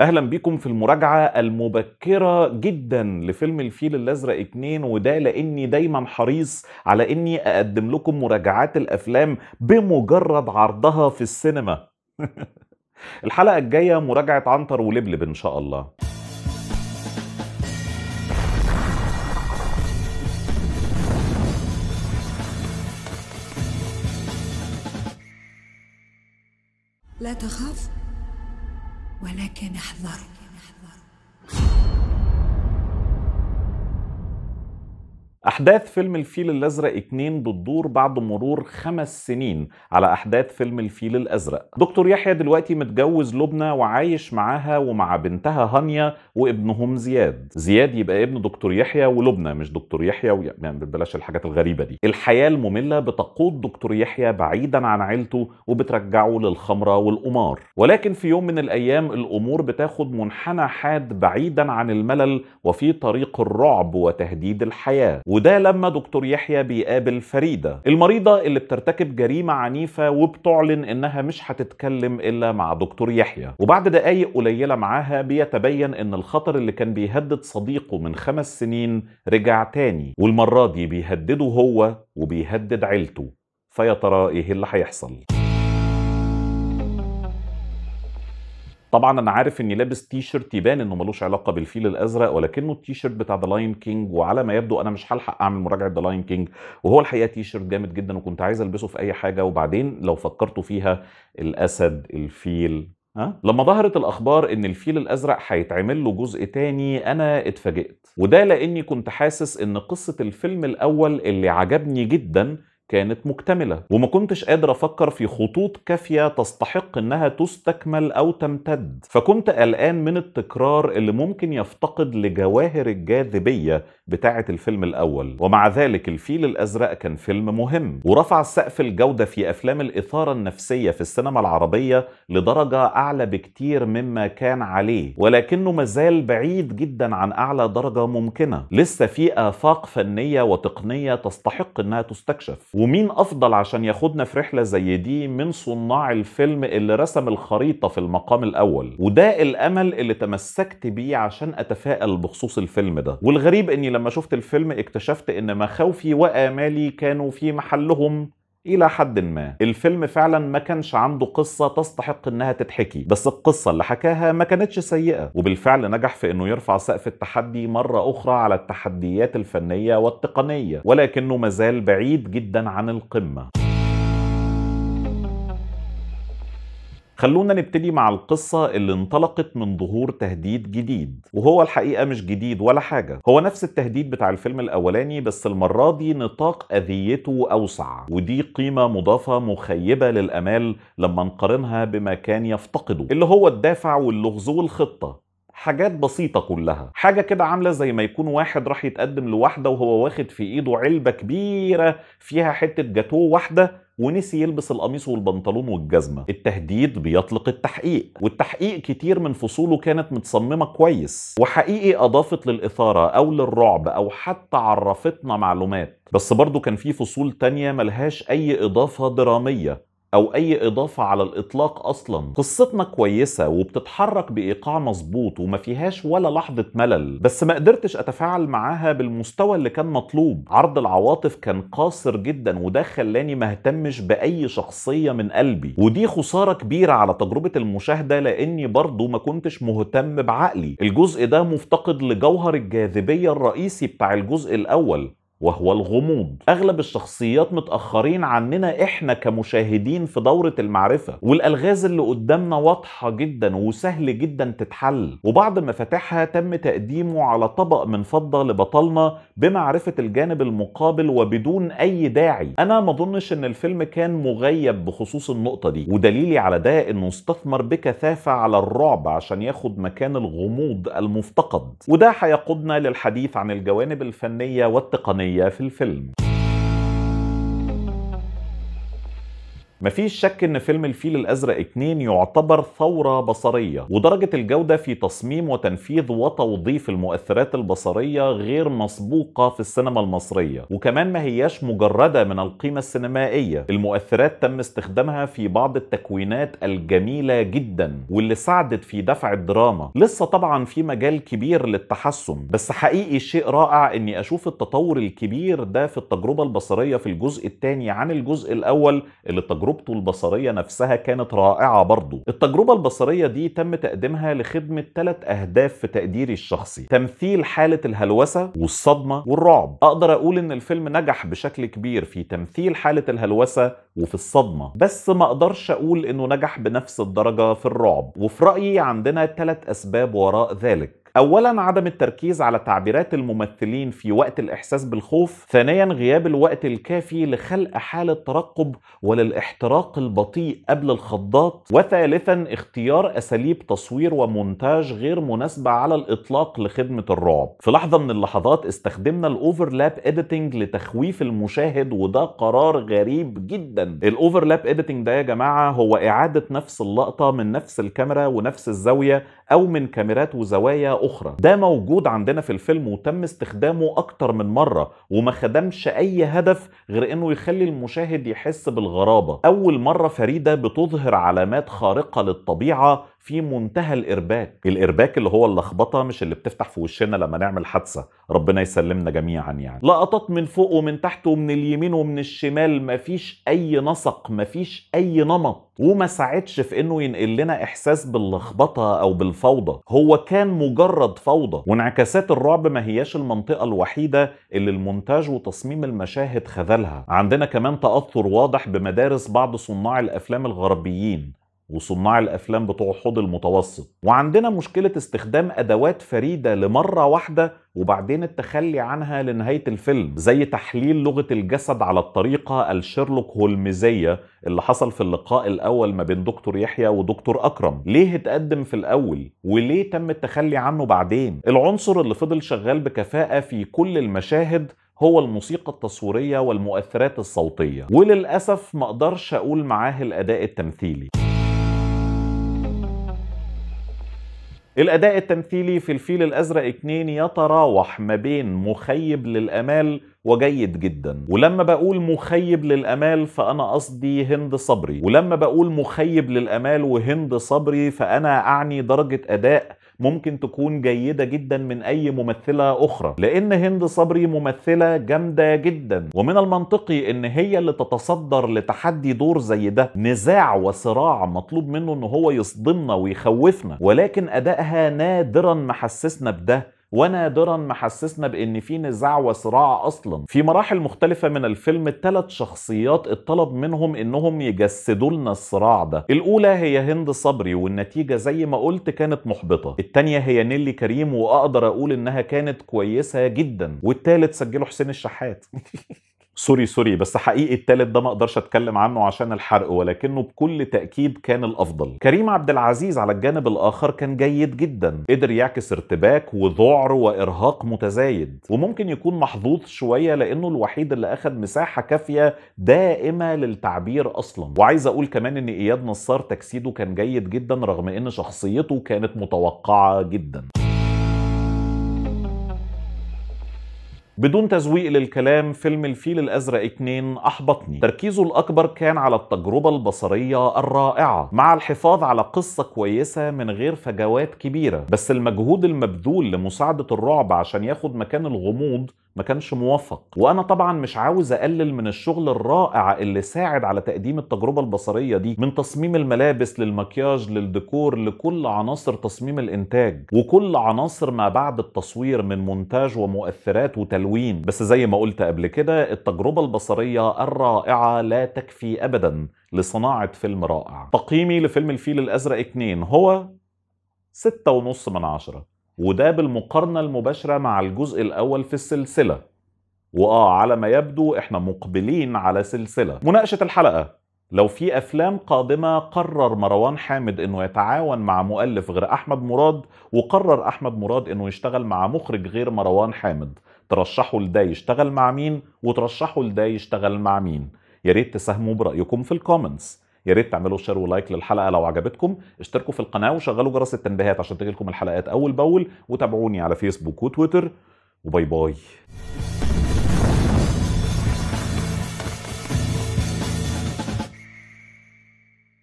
اهلا بيكم في المراجعه المبكره جدا لفيلم الفيل الازرق 2 وده لاني دايما حريص على اني اقدم لكم مراجعات الافلام بمجرد عرضها في السينما الحلقه الجايه مراجعه عنتر ولبلب ان شاء الله لا تخاف ولكن احذروا أحداث فيلم الفيل الأزرق 2 بتدور بعد مرور خمس سنين على أحداث فيلم الفيل الأزرق دكتور يحيى دلوقتي متجوز لبنى وعايش معاها ومع بنتها هانيا وابنهم زياد زياد يبقى ابن دكتور يحيى ولبنى مش دكتور يحيى و... يعني بلاش الحاجات الغريبة دي الحياة المملة بتقود دكتور يحيى بعيدا عن عيلته وبترجعه للخمرة والقمار ولكن في يوم من الأيام الأمور بتاخد منحنى حاد بعيدا عن الملل وفي طريق الرعب وتهديد الحياة وده لما دكتور يحيى بيقابل فريدة المريضة اللي بترتكب جريمة عنيفة وبتعلن انها مش هتتكلم الا مع دكتور يحيى وبعد دقايق قليلة معاها بيتبين ان الخطر اللي كان بيهدد صديقه من خمس سنين رجع تاني والمرة دي بيهدده هو وبيهدد عيلته فيا ترى ايه اللي هيحصل طبعا انا عارف اني لابس تي شيرت يبان انه ملوش علاقه بالفيل الازرق ولكنه التي شيرت بتاع ذا لاين كينج وعلى ما يبدو انا مش هلحق اعمل مراجعه ذا لاين كينج وهو الحقيقه تي شيرت جامد جدا وكنت عايز البسه في اي حاجه وبعدين لو فكرتوا فيها الاسد الفيل ها؟ لما ظهرت الاخبار ان الفيل الازرق هيتعمل له جزء تاني انا اتفاجئت وده لاني كنت حاسس ان قصه الفيلم الاول اللي عجبني جدا كانت مكتملة وما كنتش قادر أفكر في خطوط كافية تستحق إنها تستكمل أو تمتد فكنت قلقان من التكرار اللي ممكن يفتقد لجواهر الجاذبية بتاعة الفيلم الأول ومع ذلك الفيل الأزرق كان فيلم مهم ورفع سقف الجودة في أفلام الإثارة النفسية في السينما العربية لدرجة أعلى بكتير مما كان عليه ولكنه مازال بعيد جدا عن أعلى درجة ممكنة لسه في آفاق فنية وتقنية تستحق إنها تستكشف ومين افضل عشان ياخدنا في رحله زي دي من صناع الفيلم اللي رسم الخريطه في المقام الاول وده الامل اللي تمسكت بيه عشان اتفائل بخصوص الفيلم ده والغريب اني لما شفت الفيلم اكتشفت ان مخاوفي وامالي كانوا في محلهم الى حد ما الفيلم فعلا ما كانش عنده قصه تستحق انها تتحكي بس القصه اللي حكاها ما كانتش سيئه وبالفعل نجح في انه يرفع سقف التحدي مره اخرى على التحديات الفنيه والتقنيه ولكنه مازال بعيد جدا عن القمه خلونا نبتدي مع القصة اللي انطلقت من ظهور تهديد جديد وهو الحقيقة مش جديد ولا حاجة هو نفس التهديد بتاع الفيلم الأولاني بس المرة دي نطاق أذيته أوسع ودي قيمة مضافة مخيبة للأمال لما نقارنها بما كان يفتقده اللي هو الدافع واللغز والخطة حاجات بسيطة كلها حاجة كده عاملة زي ما يكون واحد راح يتقدم لواحدة وهو واخد في ايده علبة كبيرة فيها حتة جاتوه واحدة ونسي يلبس القميص والبنطلون والجزمة التهديد بيطلق التحقيق والتحقيق كتير من فصوله كانت متصممة كويس وحقيقي أضافت للإثارة أو للرعب أو حتى عرفتنا معلومات بس برضو كان في فصول تانية ملهاش أي إضافة درامية او اي اضافة على الاطلاق اصلا قصتنا كويسة وبتتحرك بايقاع مظبوط وما فيهاش ولا لحظة ملل بس ما قدرتش اتفاعل معاها بالمستوى اللي كان مطلوب عرض العواطف كان قاصر جدا وده خلاني ما اهتمش باي شخصية من قلبي ودي خسارة كبيرة على تجربة المشاهدة لاني برضو ما كنتش مهتم بعقلي الجزء ده مفتقد لجوهر الجاذبية الرئيسي بتاع الجزء الاول وهو الغموض اغلب الشخصيات متاخرين عننا احنا كمشاهدين في دوره المعرفه والالغاز اللي قدامنا واضحه جدا وسهل جدا تتحل وبعض مفاتيحها تم تقديمه على طبق من فضه لبطلنا بمعرفه الجانب المقابل وبدون اي داعي انا ما اظنش ان الفيلم كان مغيب بخصوص النقطه دي ودليلي على ده انه استثمر بكثافه على الرعب عشان ياخد مكان الغموض المفتقد وده هيقودنا للحديث عن الجوانب الفنيه والتقنيه الفنية في الفيلم مفيش شك ان فيلم الفيل الازرق 2 يعتبر ثوره بصريه ودرجه الجوده في تصميم وتنفيذ وتوظيف المؤثرات البصريه غير مسبوقه في السينما المصريه وكمان ما هياش مجرده من القيمه السينمائيه المؤثرات تم استخدامها في بعض التكوينات الجميله جدا واللي ساعدت في دفع الدراما لسه طبعا في مجال كبير للتحسن بس حقيقي شيء رائع اني اشوف التطور الكبير ده في التجربه البصريه في الجزء الثاني عن الجزء الاول اللي التجربه تجربته البصرية نفسها كانت رائعة برضه التجربة البصرية دي تم تقديمها لخدمة ثلاث أهداف في تقديري الشخصي تمثيل حالة الهلوسة والصدمة والرعب أقدر أقول إن الفيلم نجح بشكل كبير في تمثيل حالة الهلوسة وفي الصدمة بس ما أقدرش أقول إنه نجح بنفس الدرجة في الرعب وفي رأيي عندنا ثلاث أسباب وراء ذلك اولا عدم التركيز على تعبيرات الممثلين في وقت الاحساس بالخوف ثانيا غياب الوقت الكافي لخلق حاله ترقب وللاحتراق البطيء قبل الخضات وثالثا اختيار اساليب تصوير ومونتاج غير مناسبه على الاطلاق لخدمه الرعب في لحظه من اللحظات استخدمنا الاوفرلاب اديتنج لتخويف المشاهد وده قرار غريب جدا الاوفرلاب اديتنج ده يا جماعه هو اعاده نفس اللقطه من نفس الكاميرا ونفس الزاويه او من كاميرات وزوايا اخرى ده موجود عندنا في الفيلم وتم استخدامه اكتر من مره وما خدمش اي هدف غير انه يخلي المشاهد يحس بالغرابه اول مره فريده بتظهر علامات خارقه للطبيعه في منتهى الارباك الارباك اللي هو اللخبطه مش اللي بتفتح في وشنا لما نعمل حادثه ربنا يسلمنا جميعا يعني لقطات من فوق ومن تحت ومن اليمين ومن الشمال مفيش اي نسق مفيش اي نمط وما ساعدش في انه ينقل لنا احساس باللخبطه او بالفوضى هو كان مجرد فوضى وانعكاسات الرعب ما هياش المنطقه الوحيده اللي المونتاج وتصميم المشاهد خذلها عندنا كمان تاثر واضح بمدارس بعض صناع الافلام الغربيين وصناع الافلام بتوع حوض المتوسط وعندنا مشكله استخدام ادوات فريده لمره واحده وبعدين التخلي عنها لنهايه الفيلم زي تحليل لغه الجسد على الطريقه الشيرلوك هولمزيه اللي حصل في اللقاء الاول ما بين دكتور يحيى ودكتور اكرم ليه اتقدم في الاول وليه تم التخلي عنه بعدين العنصر اللي فضل شغال بكفاءه في كل المشاهد هو الموسيقى التصويريه والمؤثرات الصوتيه وللاسف مقدرش اقول معاه الاداء التمثيلي الأداء التمثيلي في الفيل الأزرق 2 يتراوح ما بين مخيب للأمال وجيد جدا ولما بقول مخيب للأمال فأنا قصدي هند صبري ولما بقول مخيب للأمال وهند صبري فأنا أعني درجة أداء ممكن تكون جيدة جدا من أي ممثلة أخرى لأن هند صبري ممثلة جامدة جدا ومن المنطقي إن هي اللي تتصدر لتحدي دور زي ده نزاع وصراع مطلوب منه إن هو يصدمنا ويخوفنا ولكن أدائها نادرا ما حسسنا بده ونادرا ما حسسنا بان في نزاع وصراع اصلا في مراحل مختلفه من الفيلم ثلاث شخصيات اتطلب منهم انهم يجسدوا لنا الصراع ده الاولى هي هند صبري والنتيجه زي ما قلت كانت محبطه الثانيه هي نيلي كريم واقدر اقول انها كانت كويسه جدا والثالث سجله حسين الشحات سوري سوري بس حقيقي التالت ده ما اقدرش اتكلم عنه عشان الحرق ولكنه بكل تاكيد كان الافضل كريم عبد العزيز على الجانب الاخر كان جيد جدا قدر يعكس ارتباك وذعر وارهاق متزايد وممكن يكون محظوظ شويه لانه الوحيد اللي اخذ مساحه كافيه دائمه للتعبير اصلا وعايز اقول كمان ان اياد نصار تجسيده كان جيد جدا رغم ان شخصيته كانت متوقعه جدا بدون تزويق للكلام فيلم الفيل الأزرق 2 أحبطني تركيزه الأكبر كان على التجربة البصرية الرائعة مع الحفاظ على قصة كويسة من غير فجوات كبيرة بس المجهود المبذول لمساعدة الرعب عشان ياخد مكان الغموض ما كانش موفق وانا طبعا مش عاوز اقلل من الشغل الرائع اللي ساعد على تقديم التجربه البصريه دي من تصميم الملابس للمكياج للديكور لكل عناصر تصميم الانتاج وكل عناصر ما بعد التصوير من مونتاج ومؤثرات وتلوين بس زي ما قلت قبل كده التجربه البصريه الرائعه لا تكفي ابدا لصناعه فيلم رائع تقييمي لفيلم الفيل الازرق 2 هو 6.5 من 10 وده بالمقارنة المباشرة مع الجزء الأول في السلسلة وآه على ما يبدو إحنا مقبلين على سلسلة مناقشة الحلقة لو في أفلام قادمة قرر مروان حامد إنه يتعاون مع مؤلف غير أحمد مراد وقرر أحمد مراد إنه يشتغل مع مخرج غير مروان حامد ترشحوا لده يشتغل مع مين وترشحوا لده يشتغل مع مين يا ريت تساهموا برأيكم في الكومنتس يا ريت تعملوا شير ولايك للحلقه لو عجبتكم اشتركوا في القناه وشغلوا جرس التنبيهات عشان تجيلكم الحلقات اول باول وتابعوني على فيسبوك وتويتر وباي باي